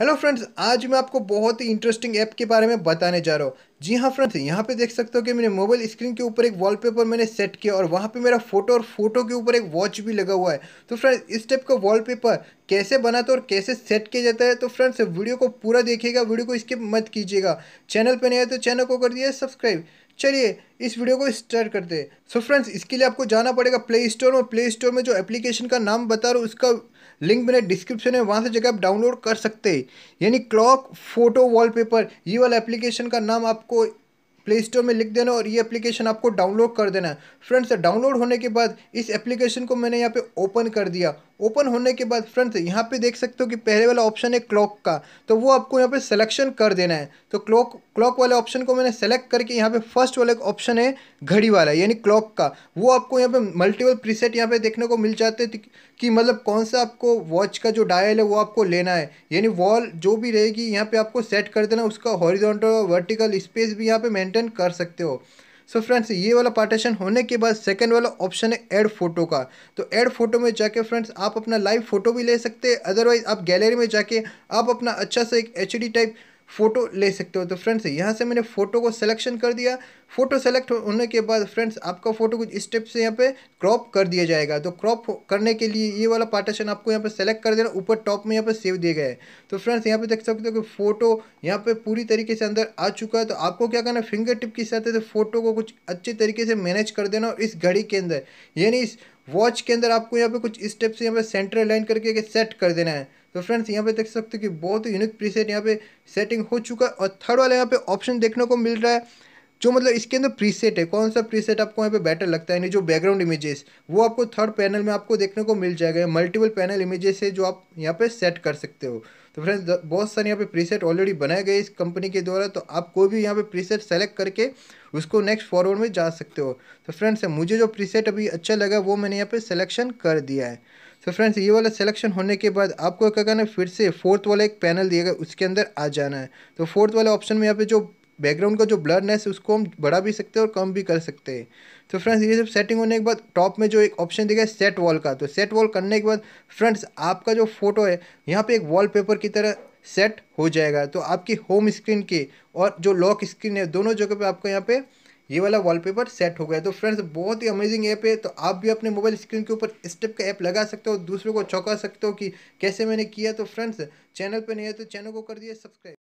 hello friends आज मैं आपको बहुत ही इंटरेस्टिंग ऐप के बारे में बताने जा रहा हूँ जी हाँ फ्रेंड्स यहाँ पे देख सकते हो कि मैंने मोबाइल स्क्रीन के ऊपर एक वॉलपेपर मैंने सेट किया और वहाँ पे मेरा फोटो और फोटो के ऊपर एक वॉच भी लगा हुआ है तो फ्रेंड्स इस टाइप का वॉलपेपर कैसे बनाते और कैसे सेट किया जाता है तो फ्रेंड्स वीडियो को पूरा देखिएगा वीडियो को स्किप मत कीजिएगा चैनल पर नहीं है तो चैनल को कर दिया सब्सक्राइब चलिए इस वीडियो को स्टार्ट करते हैं सो फ्रेंड्स इसके लिए आपको जाना पड़ेगा प्ले स्टोर और प्ले स्टोर में जो एप्लीकेशन का नाम बता रहा हूँ उसका लिंक मैंने डिस्क्रिप्शन में वहाँ से जगह आप डाउनलोड कर सकते हैं यानी क्लॉक फोटो वॉलपेपर ये वाला एप्लीकेशन का नाम आपको आपको प्ले स्टोर में लिख देना और ये एप्लीकेशन आपको डाउनलोड कर देना है फ्रेंड्स डाउनलोड होने के बाद इस एप्लीकेशन को मैंने यहाँ पे ओपन कर दिया ओपन होने के बाद फ्रेंड्स यहाँ पे देख सकते हो कि पहले वाला ऑप्शन है क्लॉक का तो वो आपको यहाँ पे सिलेक्शन कर देना है तो क्लॉक क्लॉक वाले ऑप्शन को मैंने सेलेक्ट करके यहाँ पे फर्स्ट वाला ऑप्शन है घड़ी वाला यानी क्लॉक का वो आपको यहाँ पे मल्टीपल प्रीसेट यहाँ पे देखने को मिल जाते हैं कि मतलब कौन सा आपको वॉच का जो डायल है वो आपको लेना है यानी वॉल जो भी रहेगी यहाँ पर आपको सेट कर देना उसका हॉरिजोंटल और वर्टिकल स्पेस भी यहाँ पर मेनटेन कर सकते हो सो फ्रेंड्स ये वाला पार्टीशन होने के बाद सेकंड वाला ऑप्शन है ऐड फोटो का तो ऐड फोटो में जाके फ्रेंड्स आप अपना लाइव फोटो भी ले सकते हैं अदरवाइज आप गैलरी में जाके आप अपना अच्छा सा एक एच टाइप फ़ोटो ले सकते हो तो फ्रेंड्स यहाँ से मैंने फ़ोटो को सिलेक्शन कर दिया फ़ोटो सेलेक्ट होने के बाद फ्रेंड्स आपका फ़ोटो कुछ स्टेप से यहाँ पे क्रॉप कर दिया जाएगा तो क्रॉप करने के लिए ये वाला पार्टीशन आपको यहाँ पे सेलेक्ट कर देना ऊपर टॉप में यहाँ पे सेव दिए गए तो फ्रेंड्स यहाँ पे देख सकते हो कि फ़ोटो यहाँ पे पूरी तरीके से अंदर आ चुका है तो आपको क्या करना है फिंगर टिप की साथ फ़ोटो को कुछ अच्छे तरीके से मैनेज कर देना और इस घड़ी के अंदर यानी इस वॉच के अंदर आपको यहाँ पे कुछ स्टेप से यहाँ पे सेंटर लाइन करके सेट कर देना है तो फ्रेंड्स यहाँ पे देख सकते हो कि बहुत ही यूनिक प्रीसेट यहाँ पे सेटिंग हो चुका है और थर्ड वाला यहाँ पे ऑप्शन देखने को मिल रहा है जो मतलब इसके अंदर प्रीसेट है कौन सा प्रीसेट आपको यहाँ पे बेटर लगता है यानी जो बैकग्राउंड इमेजेस वो आपको थर्ड पैनल में आपको देखने को मिल जाएगा मल्टीपल पैनल इमेजेस है जो आप यहाँ पे सेट कर सकते हो तो फ्रेंड्स बहुत सारे यहाँ पे प्रीसेट ऑलरेडी बनाए गए इस कंपनी के द्वारा तो आप कोई भी यहाँ पे प्रीसेट सेलेक्ट करके उसको नेक्स्ट फॉरवर्ड में जा सकते हो तो फ्रेंड्स मुझे जो प्रीसेट अभी अच्छा लगा वो मैंने यहाँ पे सिलेक्शन कर दिया है सो so फ्रेंड्स ये वाला सिलेक्शन होने के बाद आपको क्या करना है फिर से फोर्थ वाला एक पैनल दिया गया उसके अंदर आ जाना है तो फोर्थ वाले ऑप्शन में यहाँ पे जो बैकग्राउंड का जो ब्लरनेस उसको हम बढ़ा भी सकते हैं और कम भी कर सकते हैं तो फ्रेंड्स ये सब सेटिंग होने के बाद टॉप में जो एक ऑप्शन दिखा है सेट वॉल का तो सेट वॉल करने के बाद फ्रेंड्स आपका जो फोटो है यहाँ पे एक वॉलपेपर की तरह सेट हो जाएगा तो आपकी होम स्क्रीन की और जो लॉक स्क्रीन है दोनों जगह पे आपको यहाँ पे ये वाला वॉलपेपर सेट हो गया तो फ्रेंड्स बहुत ही अमेजिंग ऐप है तो आप भी अपने मोबाइल स्क्रीन के ऊपर इस टाइप का ऐप लगा सकते हो दूसरों को चौंका सकते हो कि कैसे मैंने किया तो फ्रेंड्स चैनल पर नहीं है तो चैनल को कर दिए सब्सक्राइब